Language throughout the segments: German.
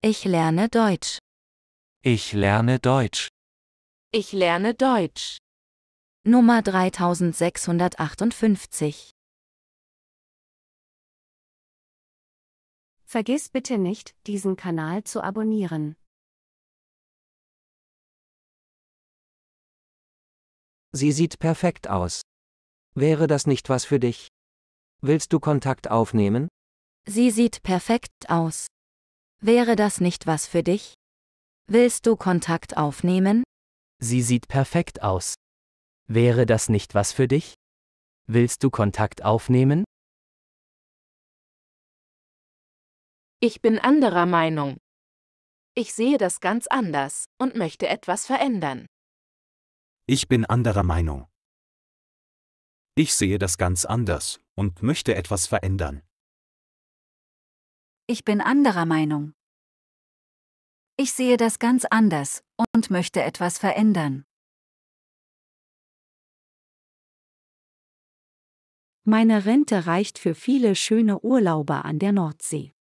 Ich lerne Deutsch. Ich lerne Deutsch. Ich lerne Deutsch. Nummer 3658. Vergiss bitte nicht, diesen Kanal zu abonnieren. Sie sieht perfekt aus. Wäre das nicht was für dich? Willst du Kontakt aufnehmen? Sie sieht perfekt aus. Wäre das nicht was für dich? Willst du Kontakt aufnehmen? Sie sieht perfekt aus. Wäre das nicht was für dich? Willst du Kontakt aufnehmen? Ich bin anderer Meinung. Ich sehe das ganz anders und möchte etwas verändern. Ich bin anderer Meinung. Ich sehe das ganz anders und möchte etwas verändern ich bin anderer Meinung. Ich sehe das ganz anders und möchte etwas verändern. Meine Rente reicht für viele schöne Urlaube an der Nordsee.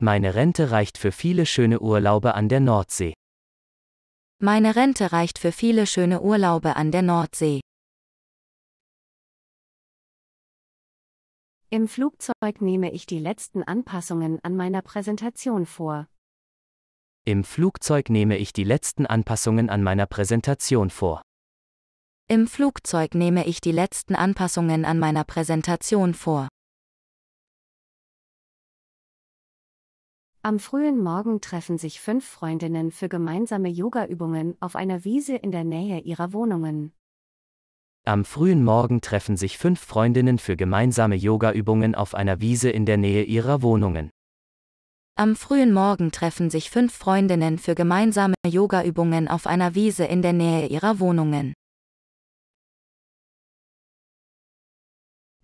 Meine Rente reicht für viele schöne Urlaube an der Nordsee. Meine Rente reicht für viele schöne Urlaube an der Nordsee. Im Flugzeug nehme ich die letzten Anpassungen an meiner Präsentation vor. Im Flugzeug nehme ich die letzten Anpassungen an meiner Präsentation vor. Im Flugzeug nehme ich die letzten Anpassungen an meiner Präsentation vor. Am frühen Morgen treffen sich fünf Freundinnen für gemeinsame Yogaübungen auf einer Wiese in der Nähe ihrer Wohnungen. Am frühen Morgen treffen sich fünf Freundinnen für gemeinsame Yogaübungen auf einer Wiese in der Nähe ihrer Wohnungen. Am frühen Morgen treffen sich fünf Freundinnen für gemeinsame Yogaübungen auf einer Wiese in der Nähe ihrer Wohnungen.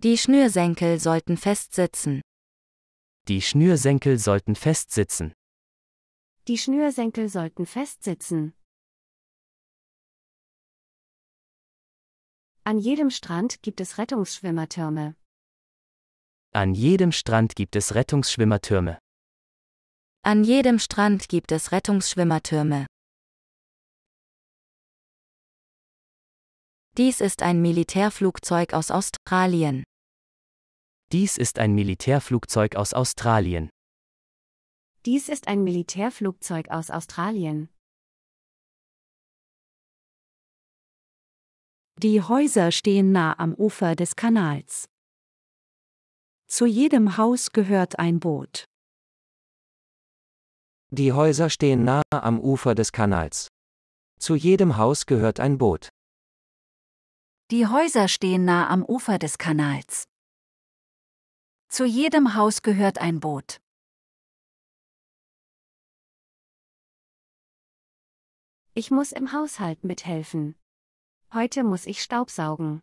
Die Schnürsenkel sollten festsitzen. Die Schnürsenkel sollten festsitzen. Die Schnürsenkel sollten festsitzen. An jedem Strand gibt es Rettungsschwimmertürme. An jedem Strand gibt es Rettungsschwimmertürme. An jedem Strand gibt es Rettungsschwimmertürme. Dies ist ein Militärflugzeug aus Australien. Dies ist ein Militärflugzeug aus Australien. Dies ist ein Militärflugzeug aus Australien. Die Häuser stehen nah am Ufer des Kanals. Zu jedem Haus gehört ein Boot. Die Häuser stehen nahe am Ufer des Kanals. Zu jedem Haus gehört ein Boot. Die Häuser stehen nah am Ufer des Kanals. Zu jedem Haus gehört ein Boot. Ich muss im Haushalt mithelfen. Heute muss ich Staubsaugen.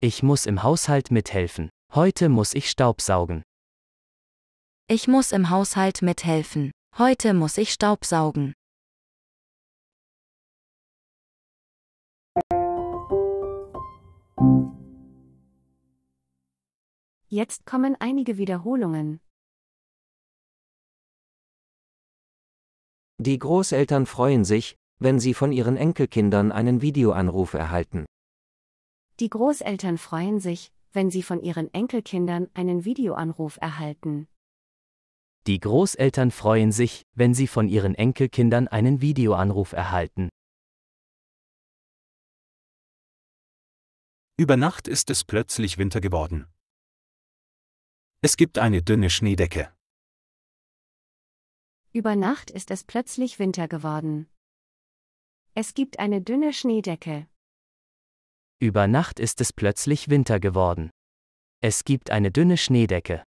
Ich muss im Haushalt mithelfen. Heute muss ich Staubsaugen. Ich muss im Haushalt mithelfen. Heute muss ich Staubsaugen. Jetzt kommen einige Wiederholungen. Die Großeltern freuen sich, wenn sie von ihren Enkelkindern einen Videoanruf erhalten. Die Großeltern freuen sich, wenn sie von ihren Enkelkindern einen Videoanruf erhalten. Die Großeltern freuen sich, wenn sie von ihren Enkelkindern einen Videoanruf erhalten. Über Nacht ist es plötzlich Winter geworden. Es gibt eine dünne Schneedecke. Über Nacht ist es plötzlich Winter geworden. Es gibt eine dünne Schneedecke. Über Nacht ist es plötzlich Winter geworden. Es gibt eine dünne Schneedecke.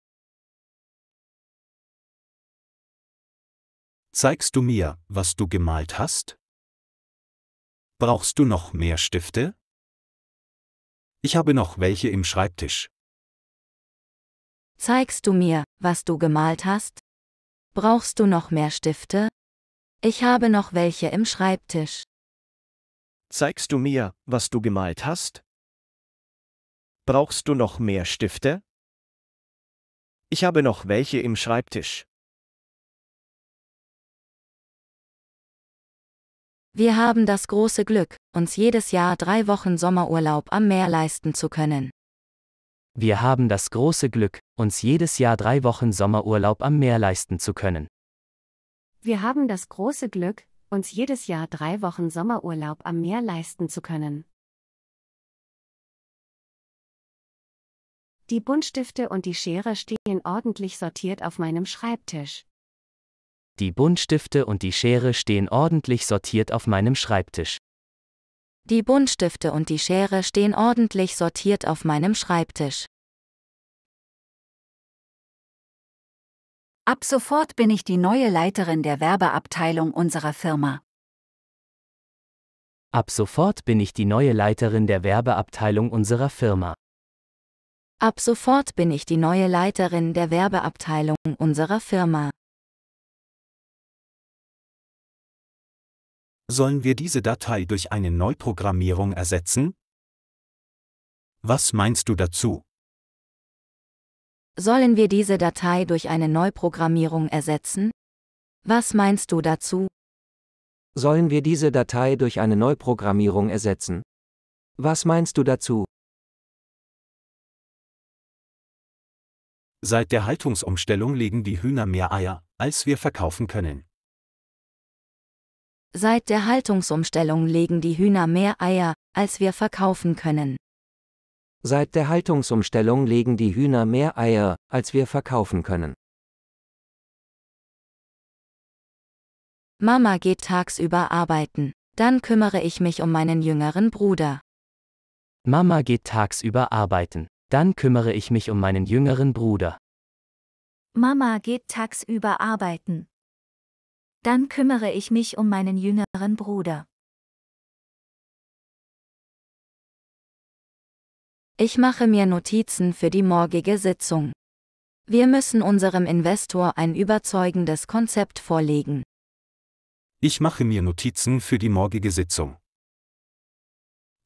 Zeigst du mir, was du gemalt hast? Brauchst du noch mehr Stifte? Ich habe noch welche im Schreibtisch. Zeigst du mir, was du gemalt hast? Brauchst du noch mehr Stifte? Ich habe noch welche im Schreibtisch. Zeigst du mir, was du gemalt hast? Brauchst du noch mehr Stifte? Ich habe noch welche im Schreibtisch. Wir haben das große Glück, uns jedes Jahr drei Wochen Sommerurlaub am Meer leisten zu können. Wir haben das große Glück, uns jedes Jahr drei Wochen Sommerurlaub am Meer leisten zu können. Wir haben das große Glück, uns jedes Jahr drei Wochen Sommerurlaub am Meer leisten zu können. Die Buntstifte und die Schere stehen ordentlich sortiert auf meinem Schreibtisch. Die Buntstifte und die Schere stehen ordentlich sortiert auf meinem Schreibtisch. Die Buntstifte und die Schere stehen ordentlich sortiert auf meinem Schreibtisch. Ab sofort bin ich die neue Leiterin der Werbeabteilung unserer Firma. Ab sofort bin ich die neue Leiterin der Werbeabteilung unserer Firma. Ab sofort bin ich die neue Leiterin der Werbeabteilung unserer Firma. Sollen wir diese Datei durch eine Neuprogrammierung ersetzen? Was meinst du dazu? Sollen wir diese Datei durch eine Neuprogrammierung ersetzen? Was meinst du dazu? Sollen wir diese Datei durch eine Neuprogrammierung ersetzen? Was meinst du dazu? Seit der Haltungsumstellung legen die Hühner mehr Eier, als wir verkaufen können. Seit der Haltungsumstellung legen die Hühner mehr Eier, als wir verkaufen können. Seit der Haltungsumstellung legen die Hühner mehr Eier, als wir verkaufen können. Mama geht tagsüber arbeiten, dann kümmere ich mich um meinen jüngeren Bruder. Mama geht tagsüber arbeiten, dann kümmere ich mich um meinen jüngeren Bruder. Mama geht tagsüber arbeiten. Dann kümmere ich mich um meinen jüngeren Bruder. Ich mache mir Notizen für die morgige Sitzung. Wir müssen unserem Investor ein überzeugendes Konzept vorlegen. Ich mache mir Notizen für die morgige Sitzung.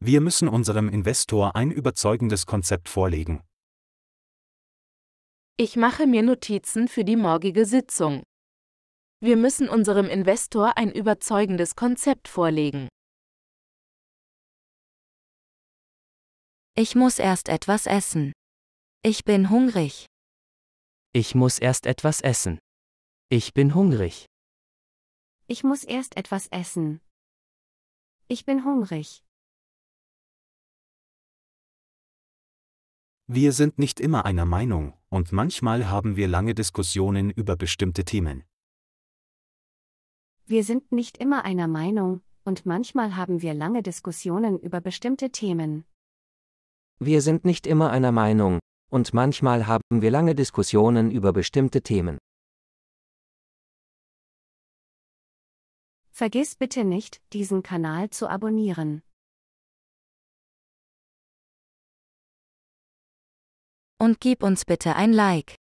Wir müssen unserem Investor ein überzeugendes Konzept vorlegen. Ich mache mir Notizen für die morgige Sitzung. Wir müssen unserem Investor ein überzeugendes Konzept vorlegen. Ich muss erst etwas essen. Ich bin hungrig. Ich muss erst etwas essen. Ich bin hungrig. Ich muss erst etwas essen. Ich bin hungrig. Wir sind nicht immer einer Meinung, und manchmal haben wir lange Diskussionen über bestimmte Themen. Wir sind nicht immer einer Meinung, und manchmal haben wir lange Diskussionen über bestimmte Themen. Wir sind nicht immer einer Meinung, und manchmal haben wir lange Diskussionen über bestimmte Themen. Vergiss bitte nicht, diesen Kanal zu abonnieren. Und gib uns bitte ein Like.